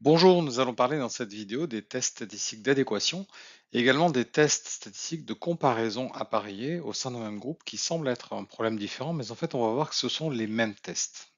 Bonjour, nous allons parler dans cette vidéo des tests statistiques d'adéquation et également des tests statistiques de comparaison parier au sein d'un même groupe qui semble être un problème différent, mais en fait on va voir que ce sont les mêmes tests.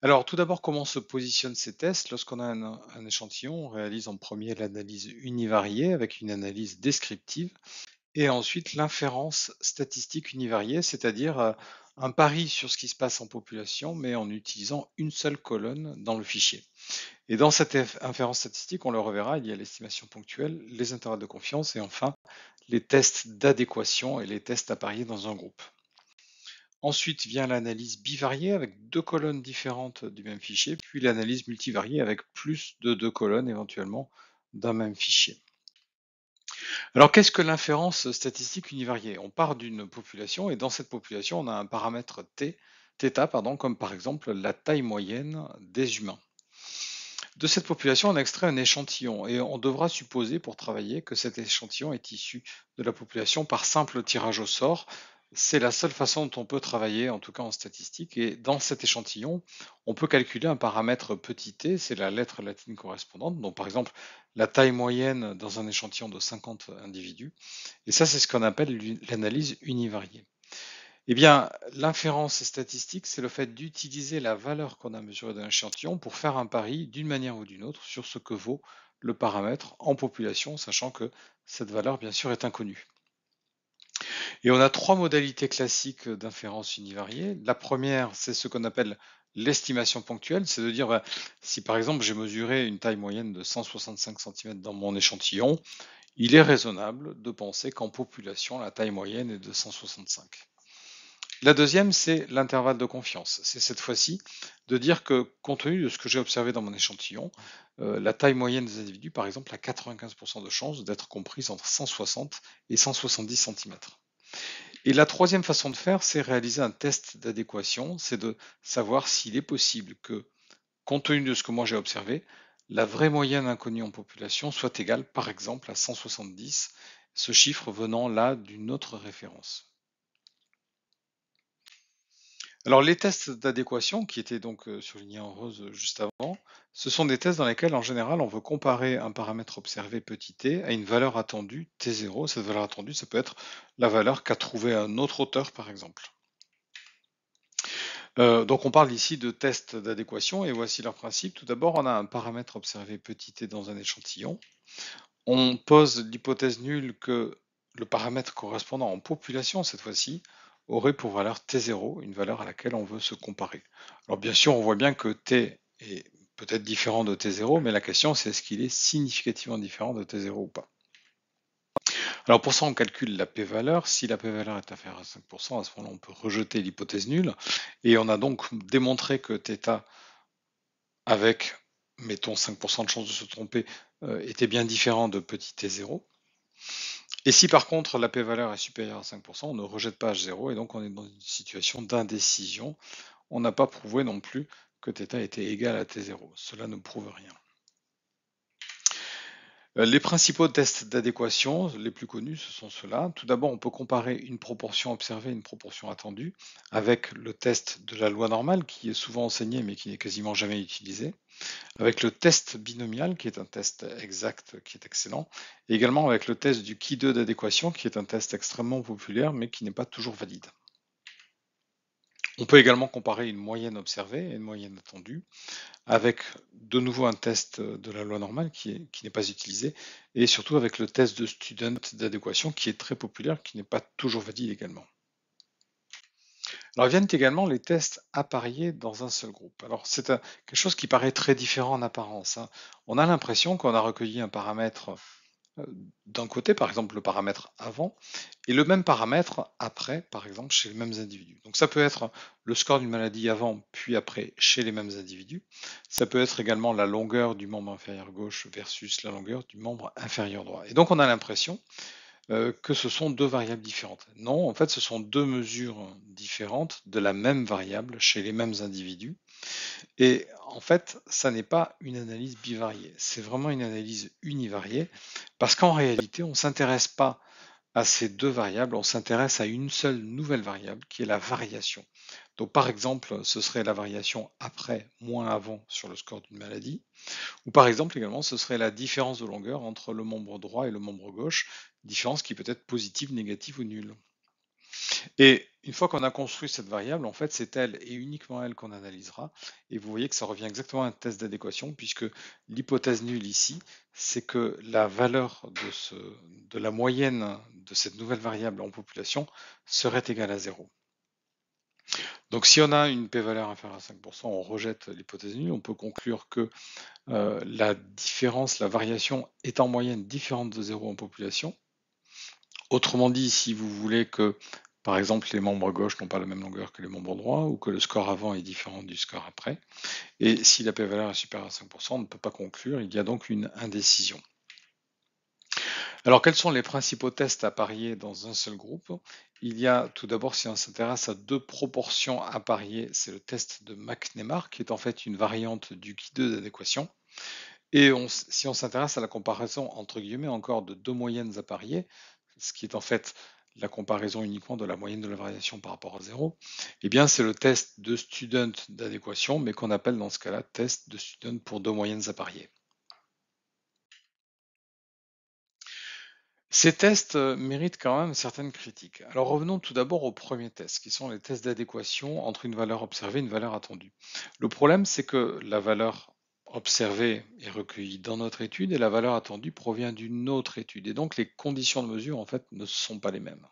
Alors tout d'abord comment se positionnent ces tests Lorsqu'on a un, échantillon, on réalise en premier l'analyse univariée avec une analyse descriptive et ensuite l'inférence statistique univariée, c'est-à-dire euh, un pari sur ce qui se passe en population, mais en utilisant une seule colonne dans le fichier. Et dans cette inférence statistique, on le reverra, il y a l'estimation ponctuelle, les intervalles de confiance et enfin les tests d'adéquation et les tests parier dans un groupe. Ensuite vient l'analyse bivariée avec deux colonnes différentes du même fichier, puis l'analyse multivariée avec plus de deux colonnes éventuellement d'un même fichier. Alors qu'est-ce que l'inférence statistique univariée On part d'une population et dans cette population, on a un paramètre θ, comme par exemple la taille moyenne des humains. De cette population, on extrait un échantillon et on devra supposer pour travailler que cet échantillon est issu de la population par simple tirage au sort. C'est la seule façon dont on peut travailler, en tout cas en statistique. Et dans cet échantillon, on peut calculer un paramètre petit t, c'est la lettre latine correspondante. Donc par exemple, la taille moyenne dans un échantillon de 50 individus. Et ça, c'est ce qu'on appelle l'analyse univariée. Eh bien, l'inférence statistique, c'est le fait d'utiliser la valeur qu'on a mesurée d'un échantillon pour faire un pari d'une manière ou d'une autre sur ce que vaut le paramètre en population, sachant que cette valeur, bien sûr, est inconnue. Et on a trois modalités classiques d'inférence univariée. La première, c'est ce qu'on appelle l'estimation ponctuelle, c'est de dire bah, si par exemple j'ai mesuré une taille moyenne de 165 cm dans mon échantillon, il est raisonnable de penser qu'en population, la taille moyenne est de 165. La deuxième, c'est l'intervalle de confiance. C'est cette fois-ci de dire que, compte tenu de ce que j'ai observé dans mon échantillon, euh, la taille moyenne des individus, par exemple, a 95% de chances d'être comprise entre 160 et 170 cm. Et la troisième façon de faire, c'est réaliser un test d'adéquation, c'est de savoir s'il est possible que, compte tenu de ce que moi j'ai observé, la vraie moyenne inconnue en population soit égale, par exemple, à 170, ce chiffre venant là d'une autre référence. Alors les tests d'adéquation, qui étaient donc en rose juste avant, ce sont des tests dans lesquels en général on veut comparer un paramètre observé petit t à une valeur attendue t0. Cette valeur attendue, ça peut être la valeur qu'a trouvé un autre auteur par exemple. donc on parle ici de tests d'adéquation et voici leur principe. Tout d'abord, on a un paramètre observé petit t dans un échantillon. On pose l'hypothèse nulle que le paramètre correspondant en population cette fois-ci aurait pour valeur T0 une valeur à laquelle on veut se comparer. Alors bien sûr, on voit bien que T est peut-être différent de T0, mais la question c'est est-ce qu'il est significativement différent de T0 ou pas. Alors pour ça, on calcule la p-valeur. Si la p-valeur est inférieure à 5%, à ce moment-là, on peut rejeter l'hypothèse nulle. Et on a donc démontré que θ, avec, mettons, 5% de chance de se tromper, euh, était bien différent de petit t0. Et si par contre la p-valeur est supérieure à 5%, on ne rejette pas H0 et donc on est dans une situation d'indécision. On n'a pas prouvé non plus que θ était égal à t0. Cela ne prouve rien. Euh, les principaux tests d'adéquation, les plus connus, ce sont ceux-là. Tout d'abord, on peut comparer une proportion observée et une proportion attendue avec le test de la loi normale qui est souvent enseigné mais qui n'est quasiment jamais utilisé, avec le test binomial qui est un test exact qui est excellent, et également avec le test du qui 2 d'adéquation qui est un test extrêmement populaire mais qui n'est pas toujours valide. On peut également comparer une moyenne observée et une moyenne attendue avec de nouveau un test de la loi normale qui, n'est pas utilisé et surtout avec le test de student d'adéquation qui est très populaire, qui n'est pas toujours valide également. Alors viennent également les tests appariés dans un seul groupe. Alors c'est quelque chose qui paraît très différent en apparence. Hein. On a l'impression qu'on a recueilli un paramètre euh, d'un côté, par exemple, le paramètre avant, et le même paramètre après, par exemple, chez les mêmes individus. Donc ça peut être le score d'une maladie avant, puis après, chez les mêmes individus. Ça peut être également la longueur du membre inférieur gauche versus la longueur du membre inférieur droit. Et donc on a l'impression euh, que ce sont deux variables différentes. Non, en fait, ce sont deux mesures différentes de la même variable chez les mêmes individus. Et en fait, ça n'est pas une analyse bivariée, c'est vraiment une analyse univariée, parce qu'en réalité, on ne s'intéresse pas à ces deux variables, on s'intéresse à une seule nouvelle variable qui est la variation. Donc par exemple, ce serait la variation après moins avant sur le score d'une maladie, ou par exemple également ce serait la différence de longueur entre le membre droit et le membre gauche, différence qui peut être positive, négative ou nulle. Et une fois qu'on a construit cette variable, en fait, c'est elle et uniquement elle qu'on analysera. Et vous voyez que ça revient exactement à un test d'adéquation, puisque l'hypothèse nulle ici, c'est que la valeur de, la moyenne de cette nouvelle variable en population serait égale à 0. Donc si on a une p-valeur inférieure à 5%, on rejette l'hypothèse nulle, on peut conclure que euh, la différence, la variation est en moyenne différente de 0 en population. Autrement dit, si vous voulez que par exemple, les membres gauche n'ont pas la même longueur que les membres droits, ou que le score avant est différent du score après. Et si la p-valeur est supérieure à 5%, on ne peut pas conclure, il y a donc une indécision. Alors, quels sont les principaux tests à parier dans un seul groupe Il y a tout d'abord, si on s'intéresse à deux proportions à parier, c'est le test de McNemar, qui est en fait une variante du guide d'adéquation. Et si on s'intéresse à la comparaison, entre guillemets, encore de deux moyennes à parier, ce qui est en fait la comparaison uniquement de la moyenne de la variation par rapport à zéro, eh bien c'est le test de student d'adéquation, mais qu'on appelle dans ce cas-là test de student pour deux moyennes appariées. Ces tests euh, méritent quand même certaines critiques. Alors revenons tout d'abord au premier test, qui sont les tests d'adéquation entre une valeur observée et une valeur attendue. Le problème, c'est que la valeur observée et recueillie dans notre étude et la valeur attendue provient d'une autre étude. Et donc les conditions de mesure en fait ne sont pas les mêmes.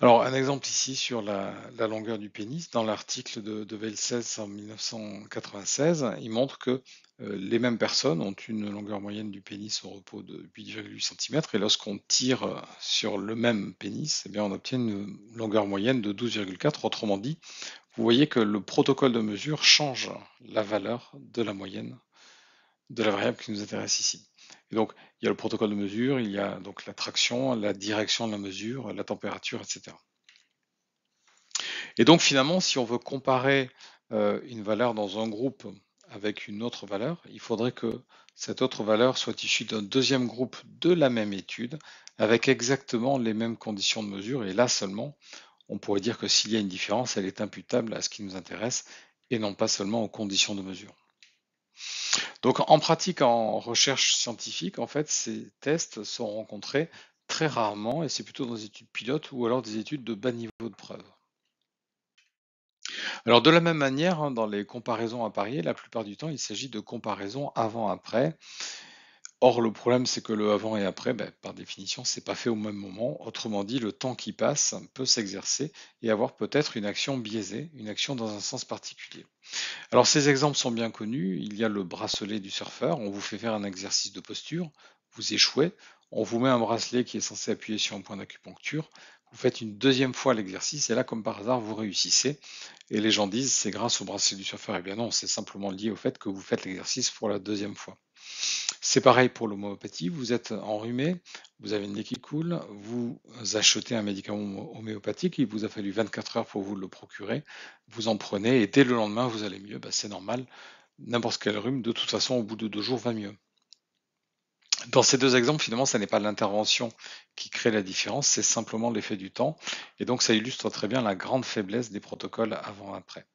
Alors, un exemple ici sur la, longueur du pénis. Dans l'article de, de Velsès en 1996, il montre que euh, les mêmes personnes ont une longueur moyenne du pénis au repos de 8,8 cm et lorsqu'on tire euh, sur le même pénis, eh bien, on obtient une longueur moyenne de 12,4. Autrement dit, vous voyez que le protocole de mesure change la valeur de la moyenne de la variable qui nous intéresse ici donc, il y a le protocole de mesure, il y a donc la traction, la direction de la mesure, la température, etc. Et donc, finalement, si on veut comparer euh, une valeur dans un groupe avec une autre valeur, il faudrait que cette autre valeur soit issue d'un deuxième groupe de la même étude avec exactement les mêmes conditions de mesure. Et là seulement, on pourrait dire que s'il y a une différence, elle est imputable à ce qui nous intéresse et non pas seulement aux conditions de mesure. Donc en pratique, en recherche scientifique, en fait, ces tests sont rencontrés très rarement et c'est plutôt dans des études pilotes ou alors des études de bas niveau de preuve. Alors de la même manière, hein, dans les comparaisons à parier, la plupart du temps, il s'agit de comparaisons avant-après Or, le problème, c'est que le avant et après, ben, par définition, n'est pas fait au même moment. Autrement dit, le temps qui passe peut s'exercer et avoir peut-être une action biaisée, une action dans un sens particulier. Alors, ces exemples sont bien connus. Il y a le bracelet du surfeur. On vous fait faire un exercice de posture. Vous échouez. On vous met un bracelet qui est censé appuyer sur un point d'acupuncture. Vous faites une deuxième fois l'exercice et là, comme par hasard, vous réussissez. Et les gens disent c'est grâce au bracelet du surfeur. Eh bien non, c'est simplement lié au fait que vous faites l'exercice pour la deuxième fois. C'est pareil pour l'homéopathie, vous êtes enrhumé, vous avez une nez qui coule, vous achetez un médicament homéopathique, il vous a fallu 24 heures pour vous le procurer, vous en prenez et dès le lendemain vous allez mieux, bah, c'est normal, n'importe quel rhume de toute façon au bout de deux jours va mieux. Dans ces deux exemples, finalement, ce n'est pas l'intervention qui crée la différence, c'est simplement l'effet du temps. Et donc, ça illustre très bien la grande faiblesse des protocoles avant-après.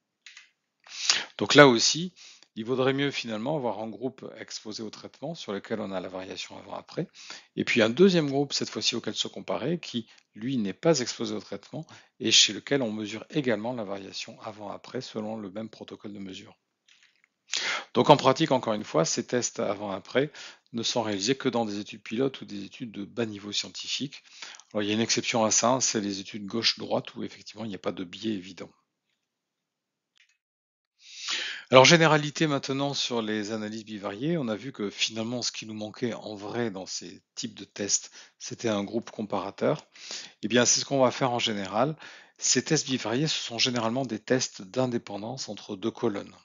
Donc là aussi, il vaudrait mieux finalement avoir un groupe exposé au traitement sur lequel on a la variation avant-après, et puis un deuxième groupe, cette fois-ci auquel se comparer, qui, lui, n'est pas exposé au traitement et chez lequel on mesure également la variation avant-après selon le même protocole de mesure. Donc en pratique, encore une fois, ces tests avant-après ne sont réalisés que dans des études pilotes ou des études de bas niveau scientifique. Alors il y a une exception à ça, hein, c'est les études gauche-droite où effectivement il n'y a pas de biais évident. Alors, généralité maintenant sur les analyses bivariées, on a vu que finalement, ce qui nous manquait en vrai dans ces types de tests, c'était un groupe comparateur. et eh bien, c'est ce qu'on va faire en général. Ces tests bivariés, ce sont généralement des tests d'indépendance entre deux colonnes.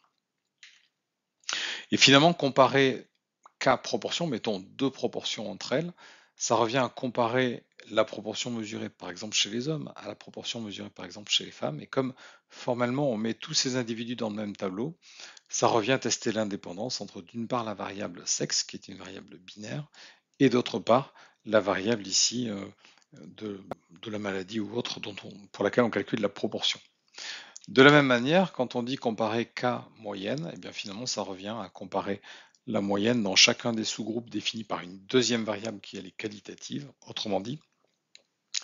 Et finalement, comparer cas proportions, mettons deux proportions entre elles, ça revient à comparer la proportion mesurée par exemple chez les hommes à la proportion mesurée par exemple chez les femmes. Et comme formellement on met tous ces individus dans le même tableau, ça revient à tester l'indépendance entre d'une part la variable sexe, qui est une variable binaire, et d'autre part la variable ici euh, de, la maladie ou autre dont on, pour laquelle on calcule la proportion. De la même manière, quand on dit comparer cas moyenne, et eh bien finalement ça revient à comparer la moyenne dans chacun des sous-groupes définis par une deuxième variable qui elle est qualitative. Autrement dit,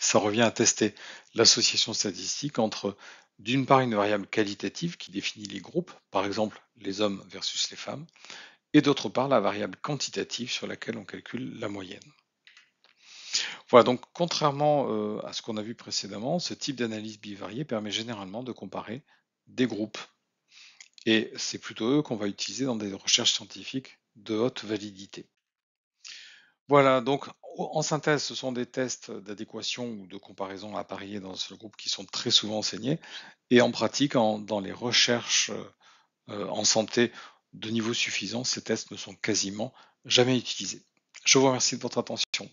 ça revient à tester l'association statistique entre d'une part une variable qualitative qui définit les groupes, par exemple les hommes versus les femmes, et d'autre part la variable quantitative sur laquelle on calcule la moyenne. Voilà, donc contrairement euh, à ce qu'on a vu précédemment, ce type d'analyse bivariée permet généralement de comparer des groupes. Et c'est plutôt eux qu'on va utiliser dans des recherches scientifiques de haute validité. Voilà, donc en synthèse, ce sont des tests d'adéquation ou de comparaison à parier dans ce groupe qui sont très souvent enseignés. Et en pratique, dans les recherches euh, euh, en santé de niveau suffisant, ces tests ne sont quasiment jamais utilisés. Je vous remercie de votre attention.